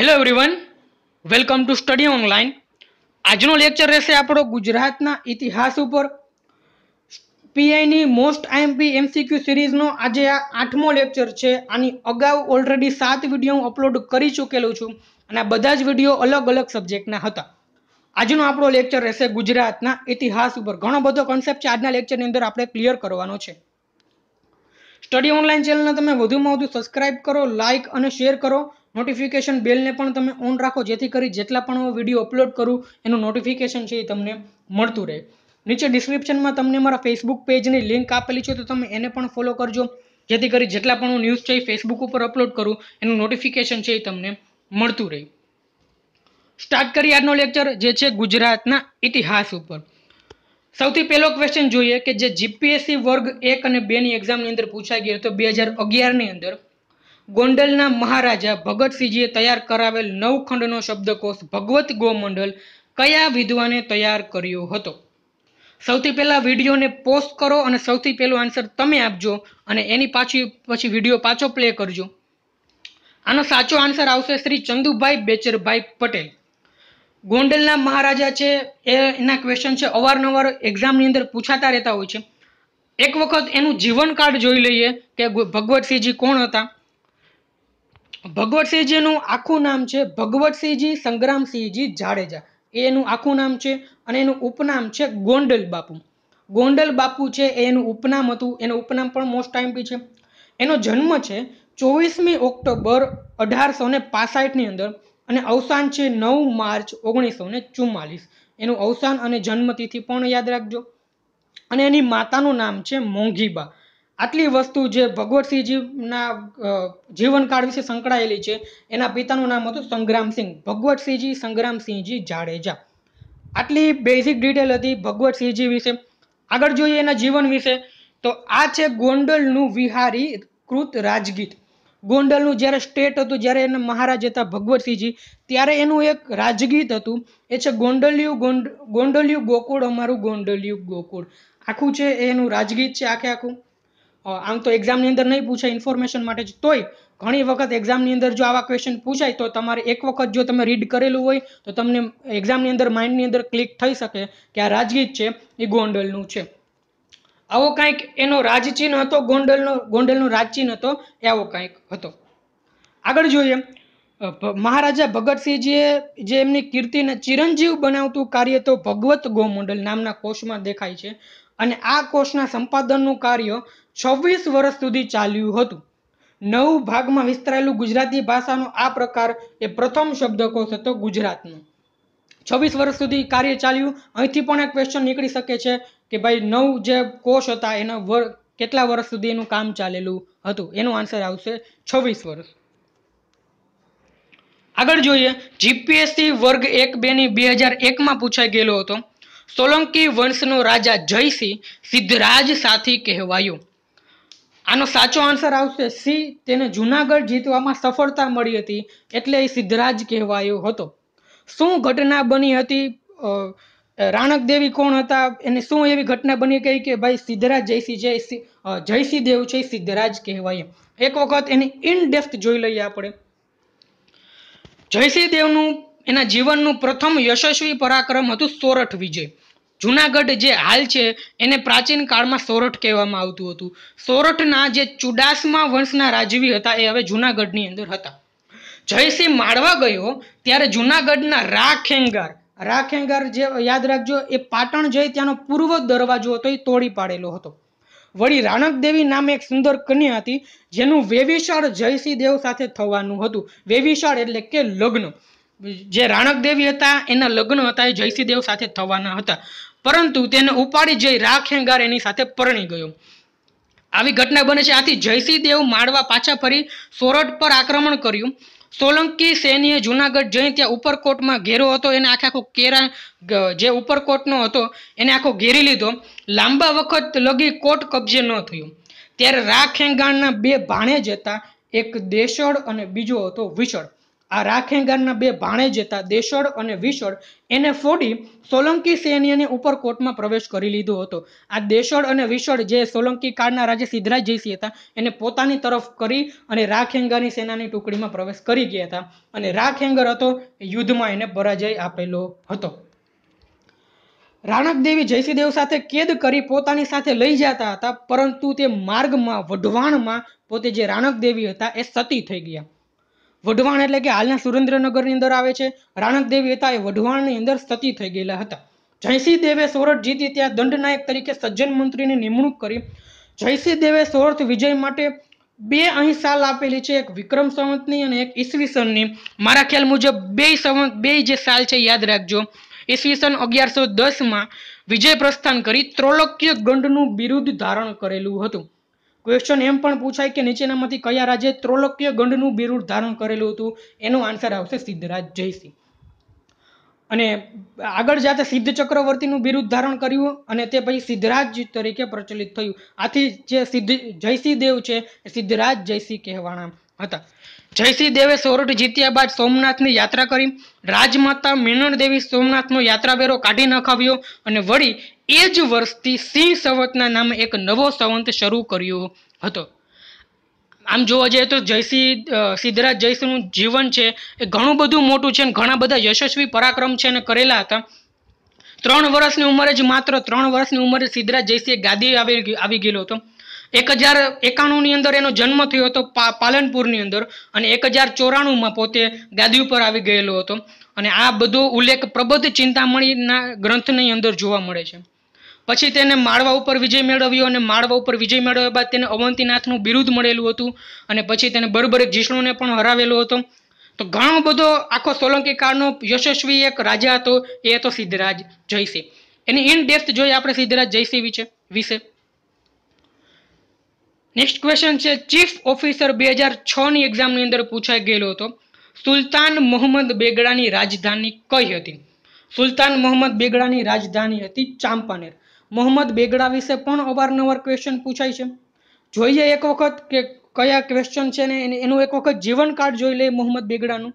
hello everyone welcome to study online આજનો lecture રહેશે આપણો ગુજરાતના ઇતિહાસ ઉપર પીઆઈની મોસ્ટ આઈએમપી એમસીક્યુ સિરીઝનો આજે આ આઠમો લેક્ચર છે આની અગાઉ ઓલરેડી સાત વિડીયો હું અપલોડ કરી ચૂકેલું છું અને આ બધા જ વિડીયો અલગ અલગ સબ્જેક્ટના હતા આજનો આપણો લેક્ચર રહેશે ગુજરાતના ઇતિહાસ ઉપર ઘણો બધો કોન્સેપ્ટ છે આજના લેક્ચરની અંદર આપણે ક્લિયર કરવાનો છે સ્ટડી ઓનલાઈન ચેનલને તમે વધુમાં વધુ સબસ્ક્રાઇબ કરો લાઇક અને શેર કરો નોટિફિકેશન બેલને પણ તમે ઓન રાખો જેથી કરી જેટલા પણ હું વિડીયો અપલોડ કરું એનું નોટિફિકેશન છે એ તમને મળતું રહે નીચે ડિસ્ક્રિપ્શનમાં તમને મારા ફેસબુક પેજની લિંક આપેલી છે તો તમે એને પણ ફોલો કરજો જેથી કરી જેટલા પણ હું ન્યૂઝ છે એ ફેસબુક ઉપર અપલોડ કરું એનું નોટિફિકેશન છે એ તમને મળતું રહે સ્ટાર્ટ કરીએ આજનો લેક્ચર જે છે ગુજરાતના ઇતિહાસ ઉપર સૌથી પહેલો ક્વેશ્ચન જોઈએ કે જે જીપીએસસી વર્ગ એક અને બેની એક્ઝામની અંદર પૂછાઈ ગયો હતો બે હજાર અગિયારની અંદર ગોંડલના મહારાજા ભગતસિંહજીએ તૈયાર કરાવેલ નવખંડનો શબ્દકોશ ભગવત ગોમંડલ કયા વિદ્વાને તૈયાર કર્યો હતો સૌથી પહેલાં વિડીયોને પોસ્ટ કરો અને સૌથી પહેલો આન્સર તમે આપજો અને એની પાછી પછી વિડીયો પાછો પ્લે કરજો આનો સાચો આન્સર આવશે શ્રી ચંદુભાઈ બેચરભાઈ પટેલ ગોંડલના મહારાજા છે એના ક્વેશ્ચન છે અવારનવાર એક્ઝામની અંદર પૂછાતા રહેતા હોય છે એક વખત એનું જીવન જીવનકાળ જોઈ લઈએ કે ભગવતસિંહજી કોણ હતા ભગવતસિંહજીનું આખું નામ છે ભગવતસિંહજી સંગ્રામસિંહજી જાડેજા એનું આખું નામ છે અને એનું ઉપનામ છે ગોંડલ બાપુ ગોંડલ બાપુ છે એનું ઉપનામ હતું એનું ઉપનામ પણ મોસ્ટ ટાઈમ બી છે એનો જન્મ છે ચોવીસમી ઓક્ટોબર અઢારસો ને પાસઠની અંદર અને અવસાન છે નવ માર્ચ ઓગણીસો ને ચુમ્માલીસ એનું અવસાન અને જન્મતિથિ પણ યાદ રાખજો અને એની માતાનું નામ છે મોંઘીબા આટલી વસ્તુ જે ભગવતસિંહજીના જીવનકાળ વિશે સંકળાયેલી છે એના પિતાનું નામ હતું સંગ્રામસિંહ ભગવતસિંહજી સંગ્રામસિંહજી જાડેજા આટલી બેઝિક ડિટેલ હતી ભગવતસિંહજી વિશે આગળ જોઈએ એના જીવન વિશે તો આ છે ગોંડલનું વિહારી કૃત રાજગીત ગોંડલનું જ્યારે સ્ટેટ હતું જ્યારે એના મહારાજ હતા ભગવતસિંહજી ત્યારે એનું એક રાજગીત હતું એ છે ગોંડલિયું ગોંડ ગોંડલિયું ગોકુળ અમારું ગોંડલિયું ગોકુળ આખું છે એનું રાજગીત છે આખે આખું આમ તો એક્ઝામની અંદર નહીં પૂછાય ઇન્ફોર્મેશન માટે જ તોય ઘણી વખત એક્ઝામની અંદર જો આવા ક્વેશ્ચન પૂછાય તો તમારે એક વખત જો તમે રીડ કરેલું હોય તો તમને એક્ઝામની અંદર માઇન્ડની અંદર ક્લિક થઈ શકે કે આ રાજગીત છે એ ગોંડલનું છે આવો કાંઈક એનો રાજચિહ્ન હતો ગોંડલનો ગોંડલનો રાજચિહ્ન હતો એ આવો કાંઈક હતો આગળ જોઈએ મહારાજા ભગતસિંહજીએ જે એમની કીર્તિને ચિરંજીવ બનાવતું કાર્ય તો ભગવત ગોમંડલ નામના કોષમાં દેખાય છે અને આ કોષના સંપાદનનું કાર્ય છવ્વીસ વર્ષ સુધી ચાલ્યું હતું નવ ભાગમાં વિસ્તરાયેલું ગુજરાતી ભાષાનો આ પ્રકાર એ પ્રથમ શબ્દકોશ હતો ગુજરાતનો છવ્વીસ વર્ષ સુધી કાર્ય ચાલ્યું અહીંથી પણ એક ક્વેશ્ચન નીકળી શકે છે કે ભાઈ નવ જે કોષ હતા એના વર કેટલા વર્ષ સુધી એનું કામ ચાલેલું હતું એનો આન્સર આવશે છવ્વીસ વર્ષ આગળ જોઈએ જીપીએસસી વર્ગ એક બેની બે હજાર એકમાં પૂછાઈ ગયેલો હતો સોલંકી વંશનો રાજા જયસિંહ સિદ્ધરાજ સાથી કહેવાયો આનો સાચો આન્સર આવશે સી તેને જુનાગઢ જીતવામાં સફળતા મળી હતી એટલે એ સિદ્ધરાજ કહેવાયો હતો શું ઘટના બની હતી રાણક દેવી કોણ હતા એને શું એવી ઘટના બની ગઈ કે ભાઈ સિદ્ધરાજ જયસિંહ જય જયસિંહ દેવ છે સિદ્ધરાજ કહેવાય એક વખત એની ઇન ડેપ્થ જોઈ લઈએ આપણે જયસિંહ દેવનું એના જીવનનું પ્રથમ યશસ્વી પરાક્રમ હતું સોરઠ વિજય જૂનાગઢ જે હાલ છે એને પ્રાચીન કાળમાં સોરઠ કહેવામાં આવતું હતું સોરઠના જે ચુડાસમા વંશના રાજવી હતા એ હવે જૂનાગઢની અંદર હતા જયસિંહ માળવા ગયો ત્યારે જૂનાગઢના રાખેંગાર રાખેંગાર જે યાદ રાખજો એ પાટણ જઈ ત્યાંનો પૂર્વ દરવાજો હતો એ તોડી પાડેલો હતો વળી રાણકદેવી નામે એક સુંદર કન્યા હતી જેનું વેવિશાળ જયસિંહ દેવ સાથે થવાનું હતું વેવિશાળ એટલે કે લગ્ન જે રાણકદેવી હતા એના લગ્ન હતા એ જયસિંહદેવ સાથે થવાના હતા પરંતુ તેને ઉપાડી જઈ રાખ હેંગાર એની સાથે પરણી ગયો આવી ઘટના બને છે આથી જયસિંહદેવ માળવા પાછા ફરી સોરઠ પર આક્રમણ કર્યું સોલંકી સૈનીએ જુનાગઢ જઈ ત્યાં ઉપરકોટમાં ઘેરો હતો એને આખે આખો કેરા જે ઉપરકોટનો હતો એને આખો ઘેરી લીધો લાંબા વખત લગી કોટ કબજે ન થયું ત્યારે રાખ હેંગાણના બે જ હતા એક દેશળ અને બીજો હતો વિશળ આ રાખેંગારના બે ભાણેજ હતા દેશોડ અને વિશળ એને ફોડી સોલંકી સૈન્યને કોર્ટમાં પ્રવેશ કરી લીધો હતો આ દેશોડ અને વિશળ જે સોલંકી કાળના રાજા સિદ્ધરાજ જયસિંહ હતા એને પોતાની તરફ કરી અને રાખેંગાની સેનાની ટુકડીમાં પ્રવેશ કરી ગયા હતા અને રાખેંગર હતો યુદ્ધમાં એને પરાજય આપેલો હતો રાણકદેવી જયસિંહદેવ સાથે કેદ કરી પોતાની સાથે લઈ જતા હતા પરંતુ તે માર્ગમાં વઢવાણમાં પોતે જે રાણકદેવી હતા એ સતી થઈ ગયા વઢવાણ એટલે કે હાલના સુરેન્દ્રનગરની અંદર આવે છે રાણકદેવી હતા એ વઢવાણની અંદર સતી થઈ ગયેલા હતા જયસિંહ દેવે સોરઠ જીતી ત્યાં દંડનાયક તરીકે સજ્જન મંત્રીની નિમણૂક કરી જયસિંહ દેવે સોરઠ વિજય માટે બે અહીં સાલ આપેલી છે એક વિક્રમ સંવંતની અને એક ઈસવીસનની મારા ખ્યાલ મુજબ બે સંવંત બે જે સાલ છે યાદ રાખજો ઈસવીસન અગિયારસો દસમાં વિજય પ્રસ્થાન કરી ત્રોલોક્ય ગંડનું બિરુદ ધારણ કરેલું હતું ક્વેશ્ચન એમ પણ પૂછાય કે નીચેનામાંથી કયા રાજે ત્રોલોક્ય ગંડનું બિરુદ ધારણ કરેલું હતું એનો આન્સર આવશે સિદ્ધરાજ જયસિંહ અને આગળ જાતે સિદ્ધ ચક્રવર્તીનું બિરુદ ધારણ કર્યું અને તે પછી સિદ્ધરાજ તરીકે પ્રચલિત થયું આથી જે સિદ્ધ જયસિંહ દેવ છે સિદ્ધરાજ જયસિંહ કહેવાના હતા જયસિંહ દેવે સોરઠ જીત્યા બાદ સોમનાથની યાત્રા કરી રાજમાતા મેનણ દેવી સોમનાથનો યાત્રાવેરો કાઢી નખાવ્યો અને વળી એ જ વર્ષથી સિંહ સંવતના નામે એક નવો સંવંત શરૂ કર્યો હતો આમ જોવા જઈએ તો જયસિંહ સિદ્ધરાજ જયસિંહનું જીવન છે એ ઘણું બધું મોટું છે અને ઘણા બધા યશસ્વી પરાક્રમ છે અને કરેલા હતા ત્રણ વર્ષની ઉંમરે જ માત્ર ત્રણ વર્ષની ઉંમરે સિદ્ધરાજ જયસિંહ ગાદી આવી આવી ગયેલો હતો એક હજાર એકાણુંની અંદર એનો જન્મ થયો હતો પાલનપુરની અંદર અને એક હજાર ચોરાણુંમાં પોતે ગાદી ઉપર આવી ગયેલો હતો અને આ બધો ઉલ્લેખ પ્રબોધ ચિંતામણીના ગ્રંથની અંદર જોવા મળે છે પછી તેને માળવા ઉપર વિજય મેળવ્યો અને માળવા ઉપર વિજય મેળવ્યા બાદ તેને અવંતીનાથનું બિરુદ મળેલું હતું અને પછી તેને બર્બરિક જિષ્ણુને પણ હરાવેલો હતો તો ઘણો બધો આખો સોલંકી કાળનો યશસ્વી એક રાજા હતો એ હતો સિદ્ધરાજ જયસિંહ એની ઇન ડેપ્થ જોઈએ આપણે સિદ્ધરાજ જયસિંહ વિશે વિશે નેક્સ્ટ ક્વેશ્ચન છે ચીફ ઓફિસર બે હજાર છની એક્ઝામની અંદર પૂછાઈ ગયેલો હતો સુલતાન મોહમ્મદ બેગડાની રાજધાની કઈ હતી સુલતાન મોહમ્મદ બેગડાની રાજધાની હતી ચાંપાનેર મોહમ્મદ બેગડા વિશે પણ અવારનવાર ક્વેશ્ચન પૂછાય છે જોઈએ એક વખત કે કયા ક્વેશ્ચન છે ને એનું એક વખત જીવન કાર્ડ જોઈ લે મોહમ્મદ બેગડાનું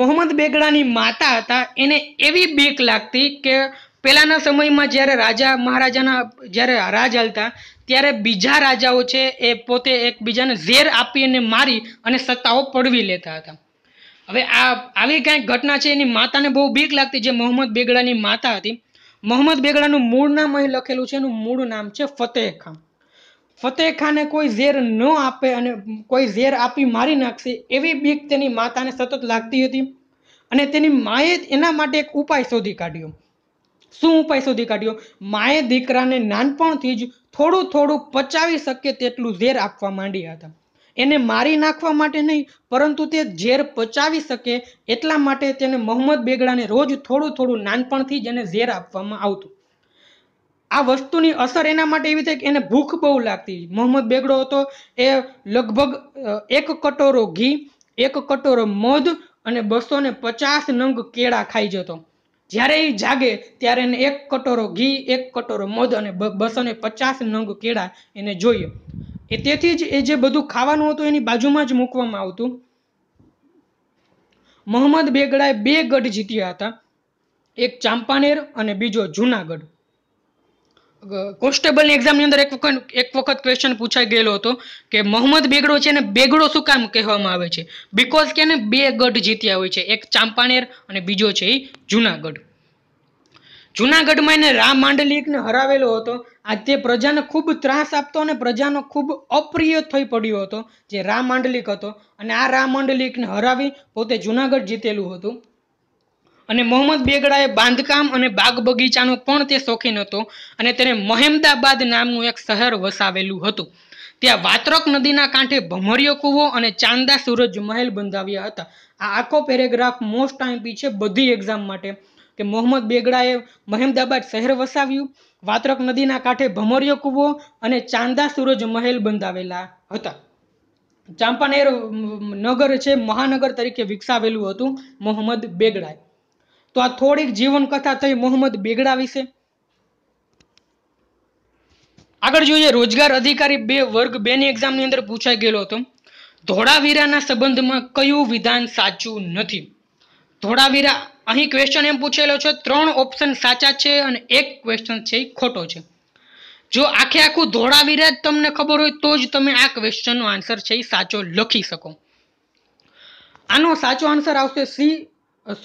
મોહમ્મદ બેગડાની માતા હતા એને એવી બીક લાગતી કે પહેલાંના સમયમાં જ્યારે રાજા મહારાજાના જ્યારે રાજ હાલતા ત્યારે બીજા રાજાઓ છે એ પોતે એકબીજાને ઝેર આપી અને મારી અને સત્તાઓ પડવી લેતા હતા હવે આ આવી કાંઈક ઘટના છે એની માતાને બહુ બીક લાગતી જે મોહમ્મદ બેગડાની માતા હતી મોહમ્મદ બેગડાનું મૂળ નામ અહીં લખેલું છે એનું મૂળ નામ છે ફતેહ ખાન ફતેહ ખાને કોઈ ઝેર ન આપે અને કોઈ ઝેર આપી મારી નાખશે એવી બીક તેની માતાને સતત લાગતી હતી અને તેની માએ એના માટે એક ઉપાય શોધી કાઢ્યો શું ઉપાય શોધી કાઢ્યો માએ દીકરાને નાનપણથી જ થોડું થોડું પચાવી શકે તેટલું ઝેર આપવા માંડ્યા હતા એને મારી નાખવા માટે નહીં પરંતુ તે ઝેર પચાવી શકે એટલા માટે તેને મોહમ્મદ બેગડાને રોજ થોડું થોડું નાનપણથી જ એને ઝેર આપવામાં આવતું આ વસ્તુની અસર એના માટે એવી થઈ કે એને ભૂખ બહુ લાગતી મોહમ્મદ બેગડો હતો એ લગભગ એક કટોરો ઘી એક કટોરો મધ અને બસો ને પચાસ નંગ કેળા ખાઈ જતો જ્યારે એ જાગે ત્યારે એને એક કટોરો ઘી એક કટોરો મધ અને બસો ને પચાસ નંગ કેળા એને જોઈએ એ તેથી જ એ જે બધું ખાવાનું હતું એની બાજુમાં જ મૂકવામાં આવતું મોહમ્મદ બેગડાએ બે ગઢ જીત્યા હતા એક ચાંપાનેર અને બીજો જૂનાગઢ કોન્સ્ટેબલની એક્ઝામની અંદર એક વખત એક વખત ક્વેશ્ચન પૂછાઈ ગયેલો હતો કે મોહમ્મદ બેગડો છે ને બેગડો શું કામ કહેવામાં આવે છે બિકોઝ કે ને બે ગઢ જીત્યા હોય છે એક ચાંપાનેર અને બીજો છે એ જૂનાગઢ જુનાગઢમાં એને રામ માંડલિકને હરાવેલો હતો આ તે પ્રજાને ખૂબ ત્રાસ આપતો અને પ્રજાનો ખૂબ અપ્રિય થઈ પડ્યો હતો જે રામ માંડલિક હતો અને આ રામ માંડલિકને હરાવી પોતે જુનાગઢ જીતેલું હતું અને મોહમ્મદ બેગડાએ બાંધકામ અને બાગ બગીચાનો પણ તે શોખીન હતો અને તેને મહેમદાબાદ નામનું એક શહેર વસાવેલું હતું ત્યાં વાત્રક નદીના કાંઠે ભમરિયો કૂવો અને ચાંદા સૂરજ મહેલ બંધાવ્યા હતા આ આખો પેરેગ્રાફ મોસ્ટ ટાઈમ પી છે બધી એક્ઝામ માટે કે મોહમ્મદ બેગડાએ મહેમદાબાદ શહેર વસાવ્યું વાત્રક નદીના કાંઠે ભમોરિયો કૂવો અને ચાંદા સૂરજ મહેલ બંધાવેલા હતા ચાંપાનેર નગર છે મહાનગર તરીકે વિકસાવેલું હતું મોહમ્મદ બેગડાએ તો આ થોડીક જીવનકથા થઈ મોહમ્મદ બેગડા વિશે આગળ જોઈએ રોજગાર અધિકારી બે વર્ગ બે બેની એક્ઝામની અંદર પૂછાઈ ગયેલો હતો ધોળાવીરાના સંબંધમાં કયું વિધાન સાચું નથી ધોળાવીરા અહીં ક્વેશ્ચન એમ પૂછેલો છે ત્રણ ઓપ્શન સાચા છે અને એક ક્વેશ્ચન છે એ ખોટો છે જો આખે આખું ધોળાવી રાજ તમને ખબર હોય તો જ તમે આ ક્વેશ્ચનનો આન્સર છે એ સાચો લખી શકો આનો સાચો આન્સર આવશે સી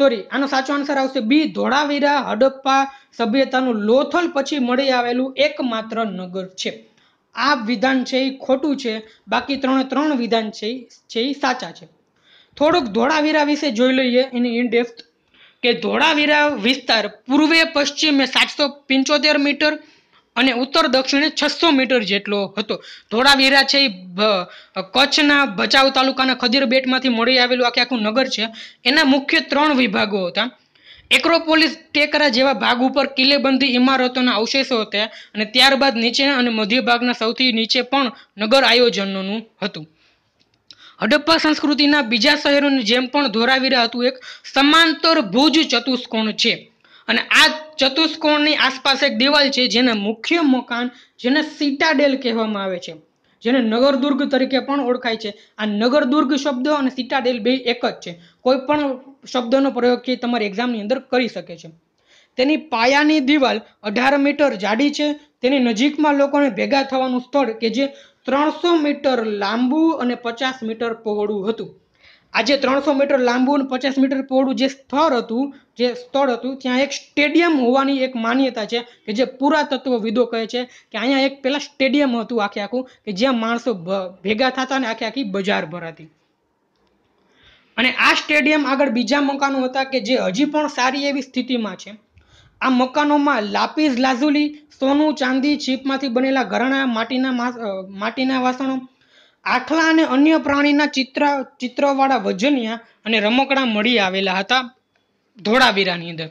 સોરી આનો સાચો આન્સર આવશે બી ધોળાવીરા હડપ્પા સભ્યતાનું લોથલ પછી મળી આવેલું એકમાત્ર નગર છે આ વિધાન છે એ ખોટું છે બાકી ત્રણે ત્રણ વિધાન છે એ સાચા છે થોડુંક ધોળાવીરા વિશે જોઈ લઈએ એની ઇન્ડેપ્થ કે ધોળાવીરા વિસ્તાર પૂર્વે પશ્ચિમે સાતસો પંચોતેર મીટર અને ઉત્તર દક્ષિણે છસો મીટર જેટલો હતો ધોળાવીરા છે એ કચ્છના ભચાઉ તાલુકાના ખદીર બેટમાંથી મળી આવેલું આખે આખું નગર છે એના મુખ્ય ત્રણ વિભાગો હતા એક્રોપોલિસ ટેકરા જેવા ભાગ ઉપર કિલ્લેબંધી ઇમારતોના અવશેષો હતા અને ત્યારબાદ નીચેના અને મધ્ય ભાગના સૌથી નીચે પણ નગર આયોજનોનું હતું હડપ્પા સંસ્કૃતિના બીજા શહેરોની જેમ પણ ધોરાવીરા હતું એક સમાંતર ભુજ ચતુષ્કોણ છે અને આ ચતુષ્કોણની આસપાસ એક દિવાલ છે જેને મુખ્ય મકાન જેને સિટાડેલ કહેવામાં આવે છે જેને નગરદુર્ગ તરીકે પણ ઓળખાય છે આ નગરદુર્ગ શબ્દ અને સિટાડેલ બે એક જ છે કોઈ પણ શબ્દનો પ્રયોગ છે તમારી એક્ઝામની અંદર કરી શકે છે તેની પાયાની દિવાલ અઢાર મીટર જાડી છે તેની નજીકમાં લોકોને ભેગા થવાનું સ્થળ કે જે ત્રણસો મીટર લાંબુ અને પચાસ મીટર પહોળું હતું આજે ત્રણસો મીટર લાંબુ અને પચાસ મીટર પહોળું જે સ્થળ હતું જે સ્થળ હતું ત્યાં એક સ્ટેડિયમ હોવાની એક માન્યતા છે કે જે પુરાતત્વવિદો કહે છે કે અહીંયા એક પહેલાં સ્ટેડિયમ હતું આખે આખું કે જ્યાં માણસો ભેગા થતા અને આખે આખી બજાર ભરાતી અને આ સ્ટેડિયમ આગળ બીજા મકાનો હતા કે જે હજી પણ સારી એવી સ્થિતિમાં છે આ મકાનોમાં લાપીસ લાઝુલી સોનું ચાંદી છીપમાંથી બનેલા ઘરેણાં માટીના માટીના વાસણો આખલા અને અન્ય પ્રાણીના ચિત્ર ચિત્રવાળા વજનિયા અને રમકડાં મળી આવેલા હતા ધોળાવીરાની અંદર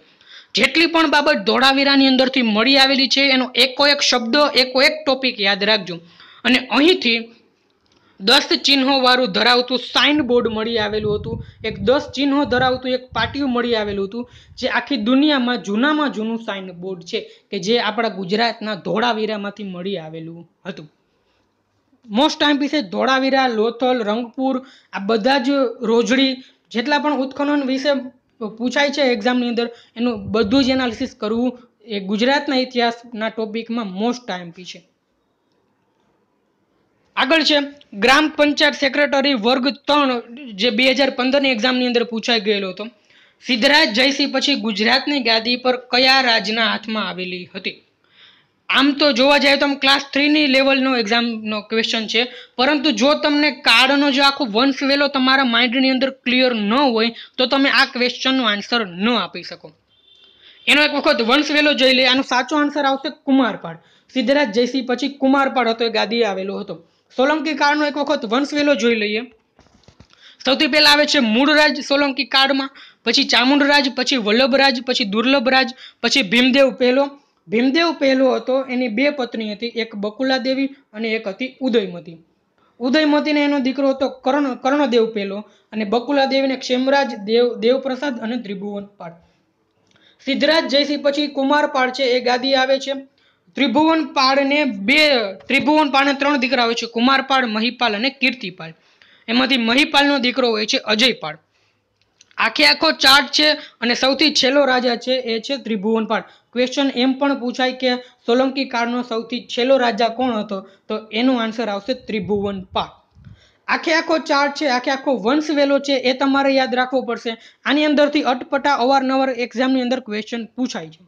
જેટલી પણ બાબત ધોળાવીરાની અંદરથી મળી આવેલી છે એનો એકો એક શબ્દ એકો એક ટોપિક યાદ રાખજો અને અહીંથી દસ ચિહ્નોવાળું ધરાવતું સાઇન બોર્ડ મળી આવેલું હતું એક દસ ચિહ્નો ધરાવતું એક પાટિયું મળી આવેલું હતું જે આખી દુનિયામાં જૂનામાં જૂનું સાઇન બોર્ડ છે કે જે આપણા ગુજરાતના ધોળાવીરામાંથી મળી આવેલું હતું મોસ્ટ ટાઈમ પીસે ધોળાવીરા લોથલ રંગપુર આ બધા જ રોજડી જેટલા પણ ઉત્ખનન વિશે પૂછાય છે એક્ઝામની અંદર એનું બધું જ એનાલિસિસ કરવું એ ગુજરાતના ઇતિહાસના ટોપિકમાં મોસ્ટ ટાઈમ પી છે આગળ છે ગ્રામ પંચાયત સેક્રેટરી વર્ગ ત્રણ જે બે હજાર પંદરની એક્ઝામની અંદર પૂછાઈ ગયેલો હતો સિદ્ધરાજ જયસિંહ પછી ગુજરાતની ગાદી પર કયા રાજના હાથમાં આવેલી હતી આમ તો જોવા જાય તો ક્લાસ થ્રીની લેવલનો એક્ઝામનો ક્વેશ્ચન છે પરંતુ જો તમને કાર્ડનો જો આખો વંશ વેલો તમારા માઇન્ડની અંદર ક્લિયર ન હોય તો તમે આ ક્વેશ્ચનનો આન્સર ન આપી શકો એનો એક વખત વંશ વેલો જોઈ લે આનો સાચો આન્સર આવશે કુમારપાળ સિદ્ધરાજ જયસિંહ પછી કુમારપાળ હતો એ ગાદી આવેલો હતો સોલંકી કાળનો એક વખત વંશવેલો જોઈ લઈએ સૌથી પહેલાં આવે છે મૂળરાજ સોલંકી કાળમાં પછી ચામુંડરાજ પછી વલ્લભરાજ પછી દુર્લભરાજ પછી ભીમદેવ પહેલો ભીમદેવ પહેલો હતો એની બે પત્ની હતી એક બકુલા દેવી અને એક હતી ઉદયમતી ઉદયમતીને એનો દીકરો હતો કર્ણ કર્ણદેવ પહેલો અને બકુલા દેવીને ક્ષેમરાજ દેવ દેવપ્રસાદ અને ત્રિભુવન પાળ સિદ્ધરાજ જયસિંહ પછી કુમારપાળ છે એ ગાદી આવે છે ત્રિભુવન પાળને બે ત્રિભુવન પાળને ત્રણ દીકરા હોય છે કુમારપાળ મહિપાલ અને કીર્તિપાળ એમાંથી મહિપાલનો દીકરો હોય છે અજયપાળ આખે આખો ચાર્ટ છે અને સૌથી છેલ્લો રાજા છે એ છે ત્રિભુવનપાળ ક્વેશ્ચન એમ પણ પૂછાય કે સોલંકી કાળનો સૌથી છેલ્લો રાજા કોણ હતો તો એનો આન્સર આવશે ત્રિભુવનપાળ આખે આખો ચાર્ટ છે આખે આખો વંશ વેલો છે એ તમારે યાદ રાખવો પડશે આની અંદરથી અટપટા અવારનવાર એક્ઝામની અંદર ક્વેશ્ચન પૂછાય છે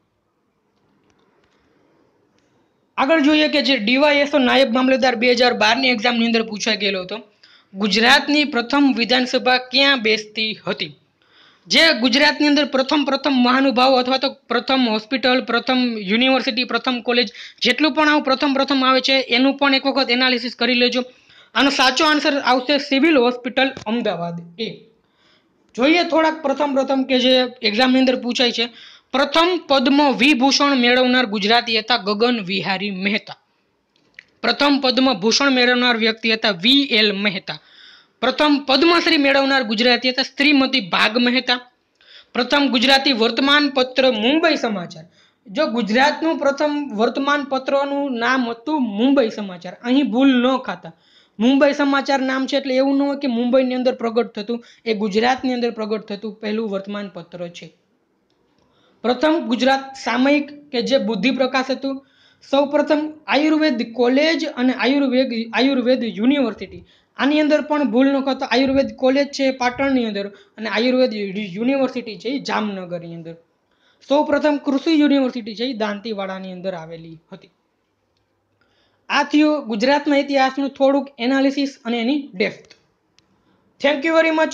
આગળ જોઈએ કે જે ડીવાયએસઓ નાયબ મામલતદાર બે હજાર બારની એક્ઝામની અંદર પૂછાઈ ગયેલો હતો ગુજરાતની પ્રથમ વિધાનસભા ક્યાં બેસતી હતી જે ગુજરાતની અંદર પ્રથમ પ્રથમ મહાનુભાવ અથવા તો પ્રથમ હોસ્પિટલ પ્રથમ યુનિવર્સિટી પ્રથમ કોલેજ જેટલું પણ આવું પ્રથમ પ્રથમ આવે છે એનું પણ એક વખત એનાલિસિસ કરી લેજો આનો સાચો આન્સર આવશે સિવિલ હોસ્પિટલ અમદાવાદ એ જોઈએ થોડાક પ્રથમ પ્રથમ કે જે એક્ઝામની અંદર પૂછાય છે પ્રથમ પદ્મ વિભૂષણ મેળવનાર ગુજરાતી હતા ગગન વિહારી મહેતા પ્રથમ પદ્મ ભૂષણ મેળવનાર વ્યક્તિ હતા વી એલ મહેતા પ્રથમ પદ્મશ્રી મેળવનાર ગુજરાતી હતા શ્રીમતી ભાગ મહેતા પ્રથમ ગુજરાતી વર્તમાન પત્ર મુંબઈ સમાચાર જો ગુજરાતનું પ્રથમ વર્તમાન પત્રનું નામ હતું મુંબઈ સમાચાર અહીં ભૂલ ન ખાતા મુંબઈ સમાચાર નામ છે એટલે એવું ન હોય કે મુંબઈની અંદર પ્રગટ થતું એ ગુજરાતની અંદર પ્રગટ થતું પહેલું વર્તમાન પત્ર છે પ્રથમ ગુજરાત સામયિક કે જે બુદ્ધિ પ્રકાશ હતું સૌપ્રથમ આયુર્વેદ કોલેજ અને આયુર્વેદ આયુર્વેદ યુનિવર્સિટી આની અંદર પણ ભૂલ ન કરતા આયુર્વેદ કોલેજ છે પાટણની અંદર અને આયુર્વેદ યુનિવર્સિટી છે જામનગરની અંદર સૌપ્રથમ કૃષિ યુનિવર્સિટી છે દાંતીવાડાની અંદર આવેલી હતી આ થયું ગુજરાતના ઇતિહાસનું થોડુંક એનાલિસિસ અને એની depth thank you very much